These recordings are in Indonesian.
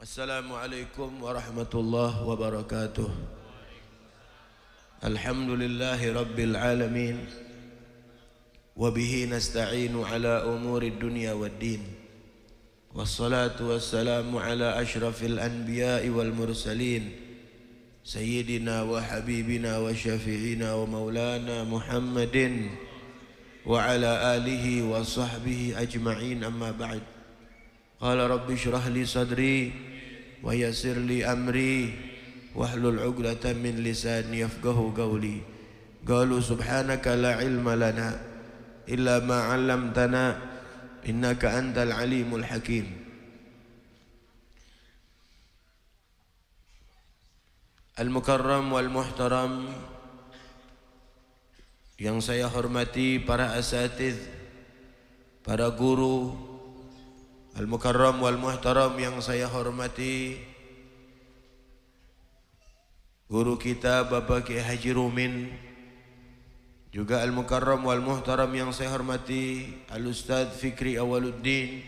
Assalamualaikum warahmatullahi wabarakatuh. Alhamdulillahi rabbil alamin. Wabihi nasta'inu ala umuri dunya waddin. Wassalatu wassalamu ala ashrafil anbiya'i wal mursalin. Sayyidina wa habibina wa syafi'ina wa maulana Muhammadin wa ala alihi wa sahbihi ajma'in amma ba'd. Qala rabbi syrah li sadri ويسر لي أمري واحلل عقدة من لساني يفقه قولي قالوا سبحانك لا علم لنا إلا ما علمتنا إنك أنت العليم الحكيم المكرم والمحترم yang saya hormati para asatidz, para guru, Al-Mukarram wal Muhtaram yang saya hormati Guru kita Bapak Kiai Haji Rumin juga Al-Mukarram wal Muhtaram yang saya hormati al Fikri Awaluddin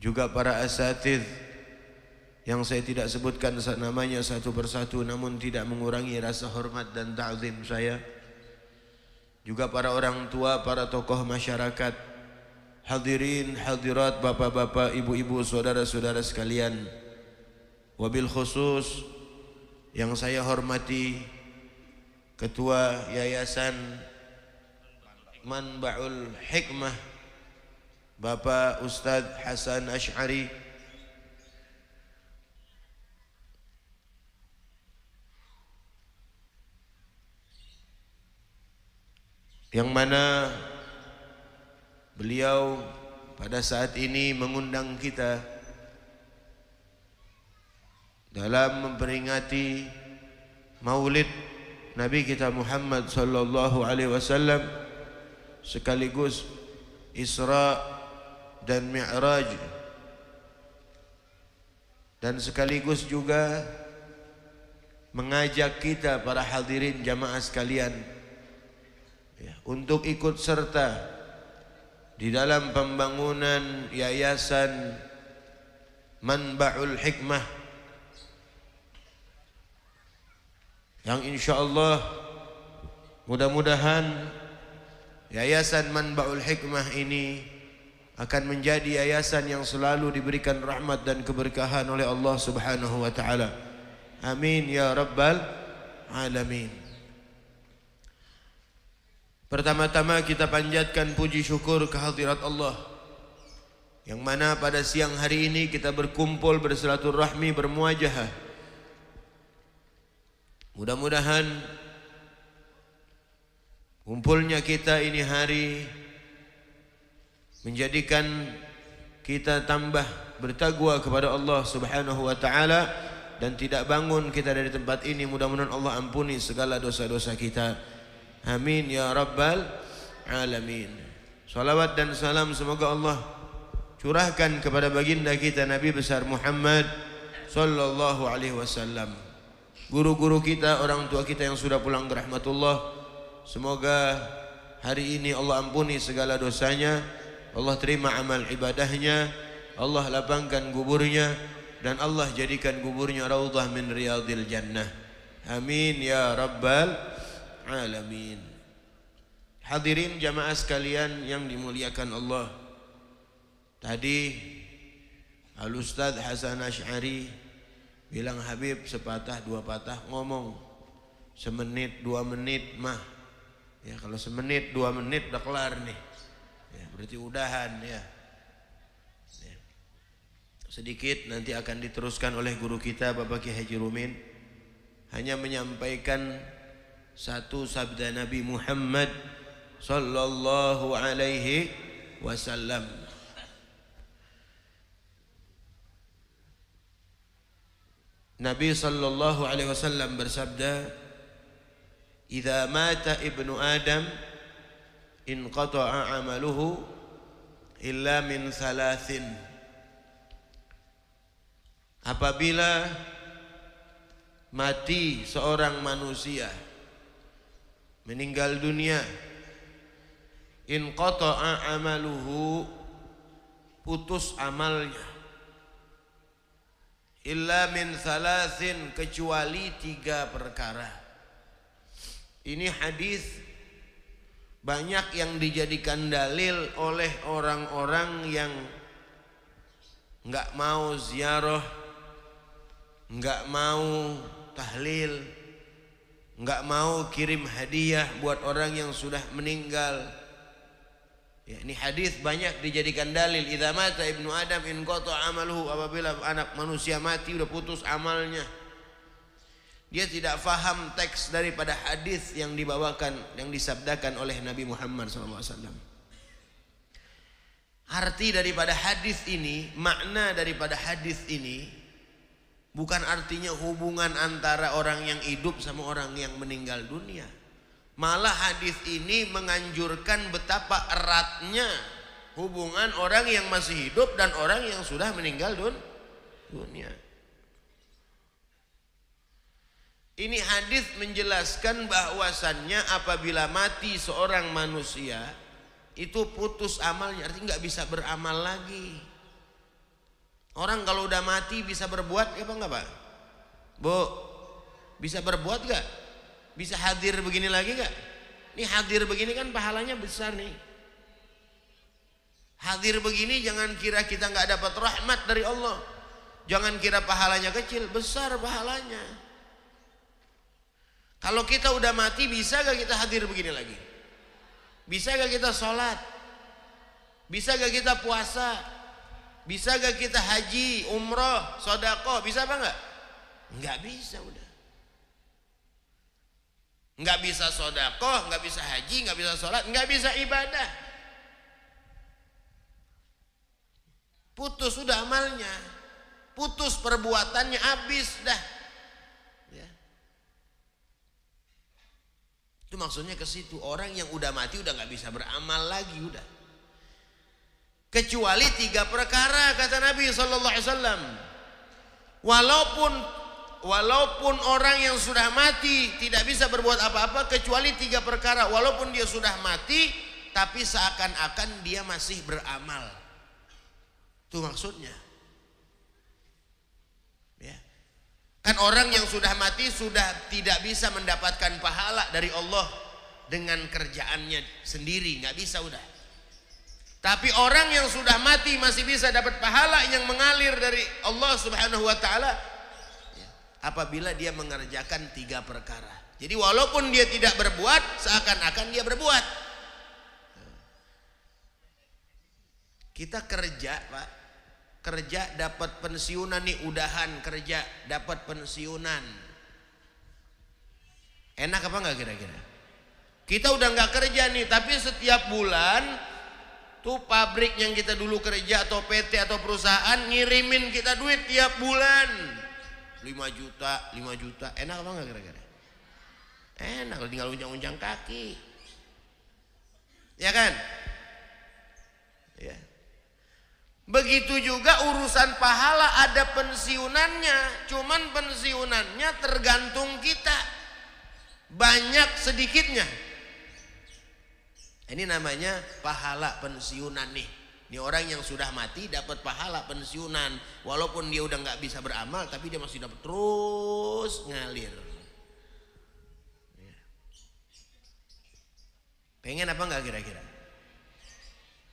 juga para asatidz yang saya tidak sebutkan namanya satu persatu namun tidak mengurangi rasa hormat dan ta'zim saya juga para orang tua, para tokoh masyarakat hadirin hadirat bapak-bapak ibu-ibu saudara-saudara sekalian wabil khusus yang saya hormati ketua yayasan Manbaul Hikmah Bapak Ustadz Hasan Ash'ari yang mana Beliau pada saat ini mengundang kita dalam memperingati Maulid Nabi kita Muhammad sallallahu alaihi wasallam sekaligus Isra dan Mi'raj dan sekaligus juga mengajak kita para hadirin jamaah sekalian ya, untuk ikut serta di dalam pembangunan yayasan Manba'ul Hikmah yang Insya Allah mudah-mudahan yayasan Manba'ul Hikmah ini akan menjadi yayasan yang selalu diberikan rahmat dan keberkahan oleh Allah Subhanahu wa taala. Amin ya rabbal alamin. Pertama-tama kita panjatkan puji syukur kehadirat Allah Yang mana pada siang hari ini kita berkumpul bersilaturahmi bermuajah Mudah-mudahan Kumpulnya kita ini hari Menjadikan kita tambah bertagwa kepada Allah subhanahu wa ta'ala Dan tidak bangun kita dari tempat ini Mudah-mudahan Allah ampuni segala dosa-dosa kita Amin ya rabbal alamin. Salawat dan salam semoga Allah curahkan kepada baginda kita Nabi besar Muhammad sallallahu alaihi wasallam. Guru-guru kita, orang tua kita yang sudah pulang ke rahmatullah. Semoga hari ini Allah ampuni segala dosanya. Allah terima amal ibadahnya. Allah lapangkan kuburnya dan Allah jadikan kuburnya raudhah min riyadil jannah. Amin ya rabbal alamin. alamin. Hadirin jamaah sekalian yang dimuliakan Allah. Tadi Al Ustaz Hasan Asy'ari bilang Habib sepatah dua patah ngomong semenit dua menit mah ya kalau semenit dua menit udah kelar nih ya, berarti udahan ya. ya sedikit nanti akan diteruskan oleh guru kita Bapak Kiai Haji Rumin hanya menyampaikan satu sabda Nabi Muhammad sallallahu alaihi wasallam Nabi sallallahu alaihi wasallam bersabda "Idza mata ibnu Adam inqata'a 'amaluhu illa min thalathin" Apabila mati seorang manusia meninggal dunia in qata'a amaluhu putus amalnya illa min salasin kecuali tiga perkara ini hadis banyak yang dijadikan dalil oleh orang-orang yang nggak mau ziarah nggak mau tahlil nggak mau kirim hadiah buat orang yang sudah meninggal ya, ini hadis banyak dijadikan dalil idza mata ibnu adam in amaluhu apabila anak manusia mati udah putus amalnya dia tidak faham teks daripada hadis yang dibawakan yang disabdakan oleh Nabi Muhammad SAW. Arti daripada hadis ini, makna daripada hadis ini Bukan artinya hubungan antara orang yang hidup sama orang yang meninggal dunia. Malah hadis ini menganjurkan betapa eratnya hubungan orang yang masih hidup dan orang yang sudah meninggal dunia. Ini hadis menjelaskan bahwasannya apabila mati seorang manusia itu putus amalnya, artinya nggak bisa beramal lagi. Orang kalau udah mati bisa berbuat ya apa enggak Pak? Bu, bisa berbuat enggak? Bisa hadir begini lagi enggak? Ini hadir begini kan pahalanya besar nih. Hadir begini jangan kira kita enggak dapat rahmat dari Allah. Jangan kira pahalanya kecil, besar pahalanya. Kalau kita udah mati bisa gak kita hadir begini lagi? Bisa gak kita sholat? Bisa gak kita puasa? Bisa gak kita haji, umroh, sodako? Bisa apa enggak? Enggak bisa udah. Enggak bisa sodako, enggak bisa haji, enggak bisa sholat, enggak bisa ibadah. Putus sudah amalnya. Putus perbuatannya, habis dah. Ya. Itu maksudnya ke situ. Orang yang udah mati udah nggak bisa beramal lagi udah kecuali tiga perkara kata Nabi sallallahu alaihi wasallam. Walaupun walaupun orang yang sudah mati tidak bisa berbuat apa-apa kecuali tiga perkara. Walaupun dia sudah mati tapi seakan-akan dia masih beramal. Itu maksudnya. Ya. Kan orang yang sudah mati sudah tidak bisa mendapatkan pahala dari Allah dengan kerjaannya sendiri, nggak bisa udah. Tapi orang yang sudah mati masih bisa dapat pahala yang mengalir dari Allah Subhanahu wa taala ya. apabila dia mengerjakan tiga perkara. Jadi walaupun dia tidak berbuat seakan-akan dia berbuat. Kita kerja, Pak. Kerja dapat pensiunan nih udahan kerja dapat pensiunan. Enak apa enggak kira-kira? Kita udah enggak kerja nih, tapi setiap bulan tuh pabrik yang kita dulu kerja atau PT atau perusahaan ngirimin kita duit tiap bulan 5 juta, 5 juta. Enak apa enggak kira-kira? Enak, tinggal unjang-unjang kaki. Ya kan? Ya. Begitu juga urusan pahala ada pensiunannya, cuman pensiunannya tergantung kita. Banyak sedikitnya. Ini namanya pahala pensiunan nih. Ini orang yang sudah mati dapat pahala pensiunan. Walaupun dia udah nggak bisa beramal, tapi dia masih dapat terus ngalir. Ya. Pengen apa nggak kira-kira?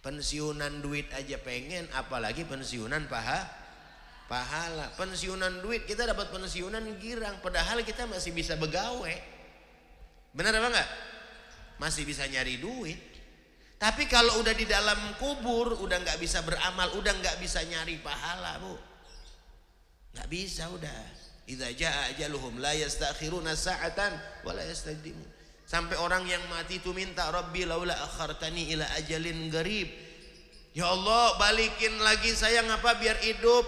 Pensiunan duit aja pengen, apalagi pensiunan paha, pahala. Pensiunan duit kita dapat pensiunan girang, padahal kita masih bisa begawe. Benar apa enggak? masih bisa nyari duit. Tapi kalau udah di dalam kubur, udah nggak bisa beramal, udah nggak bisa nyari pahala, Bu. Nggak bisa udah. Idza jaa ajaluhum la yastakhiruna sa'atan wa la yastaqdimun. Sampai orang yang mati itu minta, "Rabbi laula akhartani ila ajalin garib." Ya Allah, balikin lagi saya ngapa biar hidup.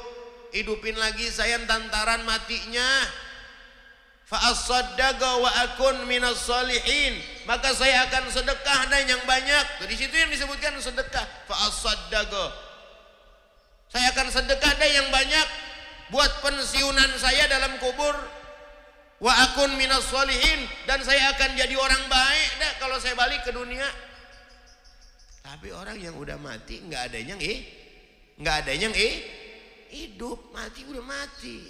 Hidupin lagi saya tantaran matinya fa'asaddaqa wa akun minas salihin maka saya akan sedekah dan yang banyak di situ yang disebutkan sedekah fa'asaddaqa saya akan sedekah dan yang banyak buat pensiunan saya dalam kubur wa akun minas salihin dan saya akan jadi orang baik dah kalau saya balik ke dunia tapi orang yang udah mati nggak ada yang eh nggak ada yang eh hidup mati udah mati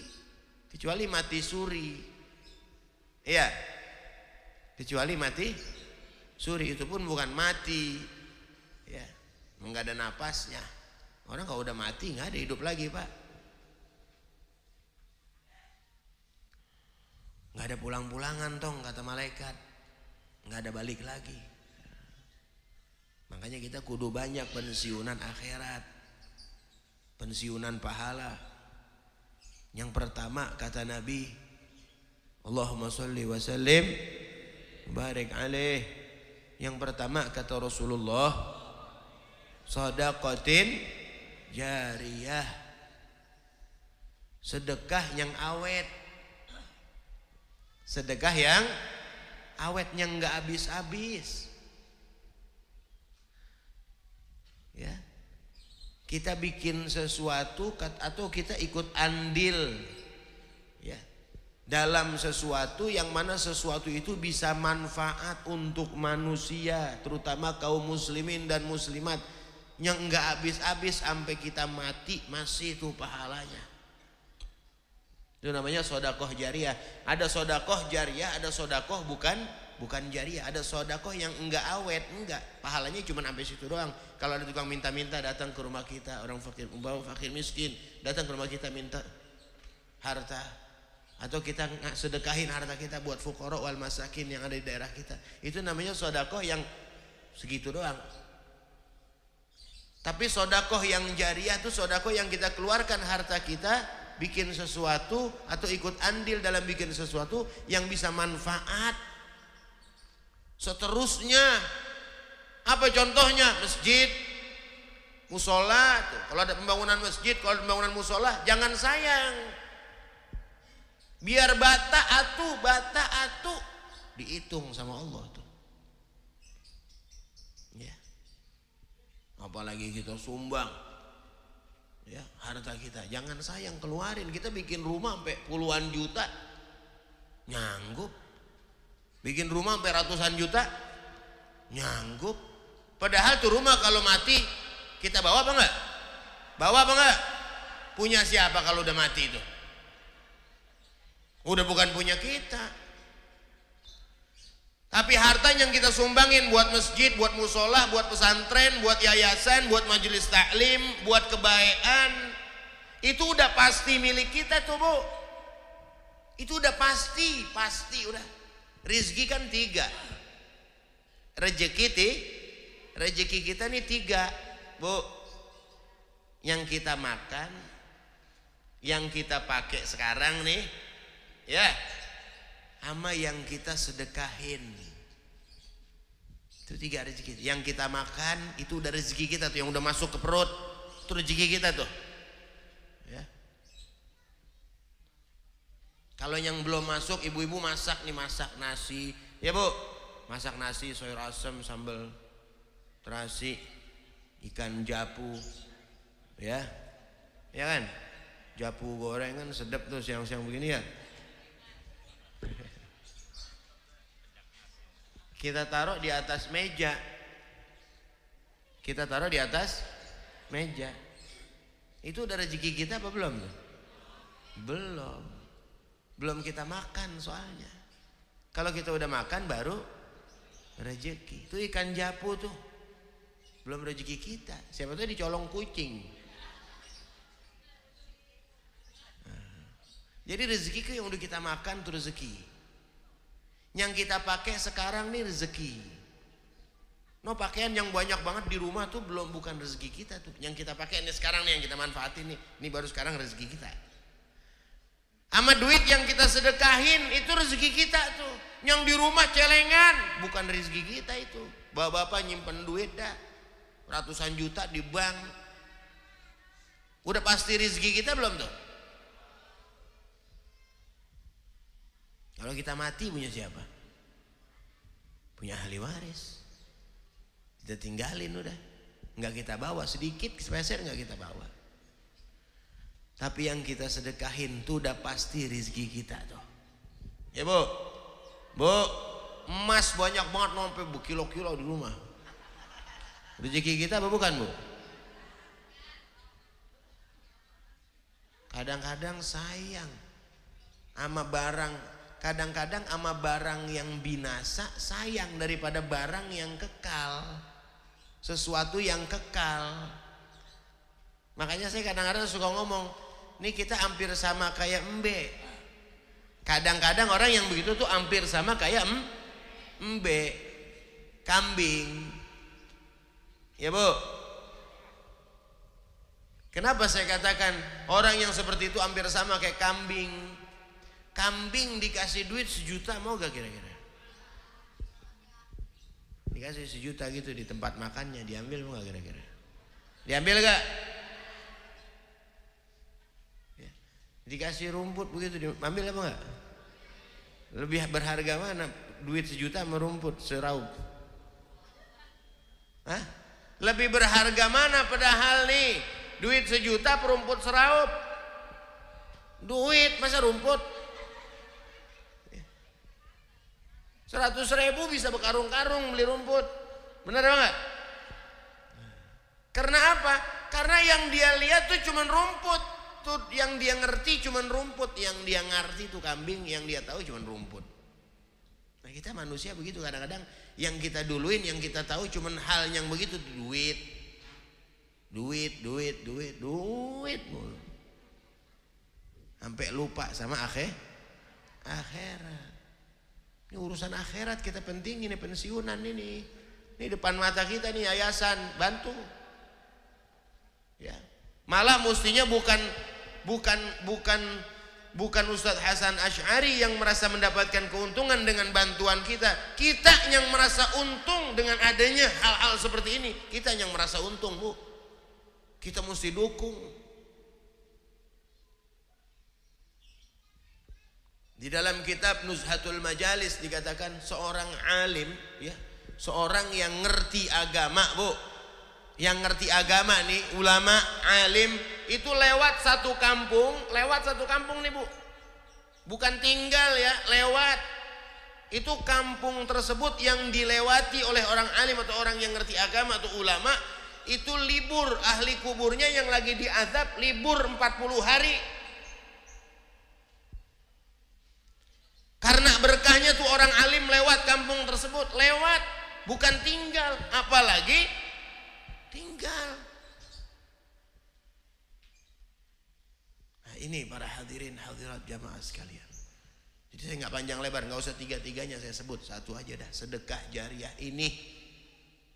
kecuali mati suri Iya. Kecuali mati suri itu pun bukan mati. Ya, enggak ada napasnya. Orang kalau udah mati nggak ada hidup lagi, Pak. Nggak ada pulang-pulangan tong kata malaikat. Nggak ada balik lagi. Makanya kita kudu banyak pensiunan akhirat. Pensiunan pahala. Yang pertama kata Nabi, Allahumma salli wa sallim barik alaih. Yang pertama kata Rasulullah sadaqatin jariyah. Sedekah yang awet. Sedekah yang awet yang enggak habis-habis. Ya. Kita bikin sesuatu atau kita ikut andil dalam sesuatu yang mana sesuatu itu bisa manfaat untuk manusia terutama kaum muslimin dan muslimat yang enggak habis-habis sampai kita mati masih itu pahalanya itu namanya sodakoh jariah ada sodakoh jariah ada sodakoh bukan bukan jariah ada sodakoh yang enggak awet enggak pahalanya cuma sampai situ doang kalau ada tukang minta-minta datang ke rumah kita orang fakir bawa fakir miskin datang ke rumah kita minta harta atau kita sedekahin harta kita buat fukoro wal masakin yang ada di daerah kita itu namanya sodakoh yang segitu doang tapi sodakoh yang jariah itu sodakoh yang kita keluarkan harta kita bikin sesuatu atau ikut andil dalam bikin sesuatu yang bisa manfaat seterusnya apa contohnya masjid musola kalau ada pembangunan masjid kalau ada pembangunan musola jangan sayang biar bata atu bata atu dihitung sama Allah tuh ya apalagi kita sumbang ya harta kita jangan sayang keluarin kita bikin rumah sampai puluhan juta nyanggup bikin rumah sampai ratusan juta nyanggup padahal tuh rumah kalau mati kita bawa apa enggak bawa apa enggak punya siapa kalau udah mati itu Udah bukan punya kita. Tapi harta yang kita sumbangin buat masjid, buat musola, buat pesantren, buat yayasan, buat majelis taklim, buat kebaikan, itu udah pasti milik kita tuh bu. Itu udah pasti, pasti udah. Rizki kan tiga. Rezeki ti, rezeki kita nih tiga, bu. Yang kita makan, yang kita pakai sekarang nih, Ya. Sama yang kita sedekahin. Itu tiga rezeki. Yang kita makan itu udah rezeki kita tuh yang udah masuk ke perut. Itu rezeki kita tuh. Ya. Kalau yang belum masuk ibu-ibu masak nih masak nasi. Ya, Bu. Masak nasi sayur asem sambal terasi ikan japu ya ya kan japu goreng kan sedap tuh siang-siang begini ya kita taruh di atas meja kita taruh di atas meja itu udah rezeki kita apa belum belum belum kita makan soalnya kalau kita udah makan baru rezeki itu ikan japu tuh belum rezeki kita siapa tuh dicolong kucing nah. jadi rezeki itu yang udah kita makan tuh rezeki yang kita pakai sekarang nih rezeki no pakaian yang banyak banget di rumah tuh belum bukan rezeki kita tuh yang kita pakai ini sekarang nih yang kita manfaatin nih ini baru sekarang rezeki kita sama duit yang kita sedekahin itu rezeki kita tuh yang di rumah celengan bukan rezeki kita itu bapak-bapak nyimpen duit dah ratusan juta di bank udah pasti rezeki kita belum tuh kalau kita mati punya siapa punya ahli waris kita tinggalin udah nggak kita bawa sedikit sepeser nggak kita bawa tapi yang kita sedekahin tuh udah pasti rezeki kita tuh ya bu bu emas banyak banget bu kilo kilo di rumah rezeki kita apa bukan bu kadang-kadang sayang sama barang kadang-kadang ama barang yang binasa sayang daripada barang yang kekal sesuatu yang kekal makanya saya kadang-kadang suka ngomong ini kita hampir sama kayak embe kadang-kadang orang yang begitu tuh hampir sama kayak em, embe kambing ya bu kenapa saya katakan orang yang seperti itu hampir sama kayak kambing Kambing dikasih duit sejuta mau gak kira-kira? Dikasih sejuta gitu di tempat makannya diambil mau gak kira-kira? Diambil gak? Ya. Dikasih rumput begitu diambil apa gak? Lebih berharga mana? Duit sejuta merumput seraup. Hah? Lebih berharga mana padahal nih? Duit sejuta perumput seraup. Duit masa rumput? 100 ribu bisa berkarung-karung beli rumput. Benar banget? Karena apa? Karena yang dia lihat tuh cuman rumput. Tuh yang dia ngerti cuman rumput, yang dia ngerti tuh kambing, yang dia tahu cuman rumput. Nah, kita manusia begitu kadang-kadang yang kita duluin, yang kita tahu cuman hal yang begitu duit. Duit, duit, duit, duit mulu. Sampai lupa sama akhir akhirat. Ini urusan akhirat kita penting ini pensiunan ini. Ini depan mata kita nih yayasan, bantu. Ya. Malah mestinya bukan bukan bukan bukan Ustadz Hasan Ash'ari yang merasa mendapatkan keuntungan dengan bantuan kita kita yang merasa untung dengan adanya hal-hal seperti ini kita yang merasa untung bu kita mesti dukung Di dalam kitab Nuzhatul Majalis dikatakan seorang alim ya, seorang yang ngerti agama, Bu. Yang ngerti agama nih, ulama, alim itu lewat satu kampung, lewat satu kampung nih, Bu. Bukan tinggal ya, lewat. Itu kampung tersebut yang dilewati oleh orang alim atau orang yang ngerti agama atau ulama itu libur ahli kuburnya yang lagi diazab libur 40 hari Karena berkahnya tuh orang alim lewat kampung tersebut, lewat bukan tinggal, apalagi tinggal. Nah, ini para hadirin hadirat jamaah sekalian. Jadi saya nggak panjang lebar, nggak usah tiga-tiganya saya sebut, satu aja dah, sedekah jariah ini.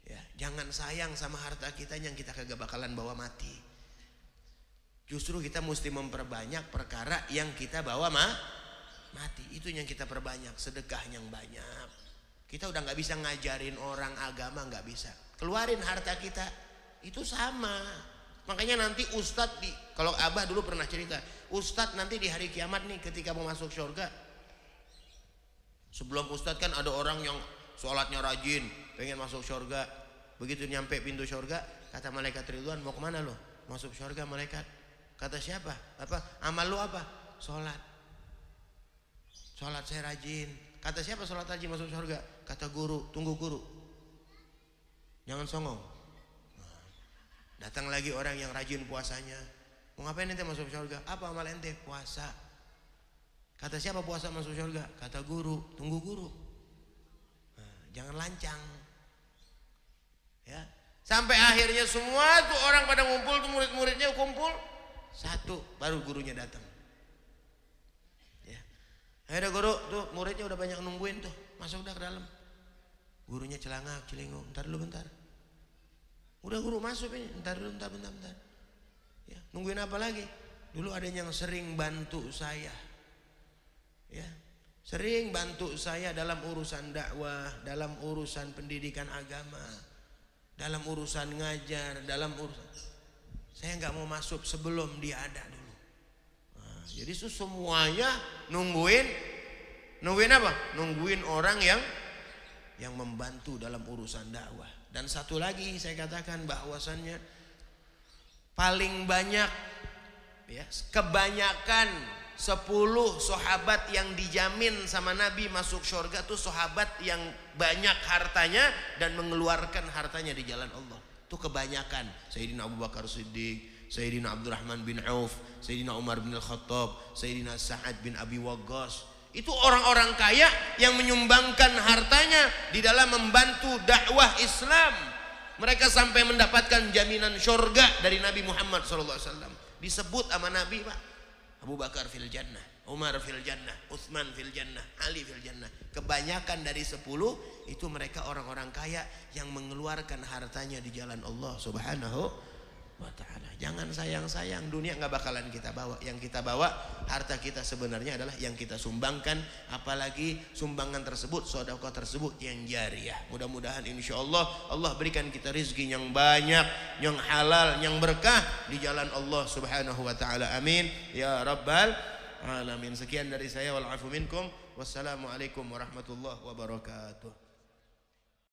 Ya, jangan sayang sama harta kita yang kita kagak bakalan bawa mati. Justru kita mesti memperbanyak perkara yang kita bawa mah mati itu yang kita perbanyak sedekah yang banyak kita udah nggak bisa ngajarin orang agama nggak bisa keluarin harta kita itu sama makanya nanti ustadz di kalau abah dulu pernah cerita ustadz nanti di hari kiamat nih ketika mau masuk surga sebelum ustadz kan ada orang yang sholatnya rajin pengen masuk surga begitu nyampe pintu surga kata malaikat Ridwan mau kemana lo masuk surga malaikat kata siapa apa amal lo apa sholat Sholat saya rajin. Kata siapa sholat rajin masuk surga? Kata guru, tunggu guru. Jangan songong. Nah, datang lagi orang yang rajin puasanya. Mau ngapain ente masuk surga? Apa amal ente? Puasa. Kata siapa puasa masuk surga? Kata guru, tunggu guru. Nah, jangan lancang. Ya. Sampai akhirnya semua tuh orang pada ngumpul tuh murid-muridnya kumpul satu baru gurunya datang akhirnya guru tuh muridnya udah banyak nungguin tuh masuk udah ke dalam gurunya celangak celingu. ntar dulu bentar udah guru masuk ini ntar dulu bentar bentar bentar ya nungguin apa lagi dulu ada yang sering bantu saya ya sering bantu saya dalam urusan dakwah dalam urusan pendidikan agama dalam urusan ngajar dalam urusan saya nggak mau masuk sebelum dia ada dulu jadi itu semuanya nungguin nungguin apa? Nungguin orang yang yang membantu dalam urusan dakwah. Dan satu lagi saya katakan bahwasannya paling banyak ya, kebanyakan 10 sahabat yang dijamin sama Nabi masuk syurga tuh sahabat yang banyak hartanya dan mengeluarkan hartanya di jalan Allah. Itu kebanyakan. Sayyidina Abu Bakar Siddiq, Sayyidina Abdurrahman bin Auf, Sayyidina Umar bin Al-Khattab, Sayyidina Sa'ad bin Abi Waqqas. Itu orang-orang kaya yang menyumbangkan hartanya di dalam membantu dakwah Islam. Mereka sampai mendapatkan jaminan syurga dari Nabi Muhammad SAW. Disebut sama Nabi Pak. Abu Bakar fil jannah, Umar fil jannah, Uthman fil jannah, Ali fil jannah. Kebanyakan dari sepuluh itu mereka orang-orang kaya yang mengeluarkan hartanya di jalan Allah Subhanahu wa taala. Jangan sayang-sayang, dunia nggak bakalan kita bawa. Yang kita bawa harta kita sebenarnya adalah yang kita sumbangkan, apalagi sumbangan tersebut, sodakoh tersebut yang jariah. Mudah-mudahan insya Allah Allah berikan kita rizki yang banyak, yang halal, yang berkah di jalan Allah Subhanahu wa taala. Amin. Ya rabbal alamin. Sekian dari saya minkum. Wassalamualaikum warahmatullahi wabarakatuh.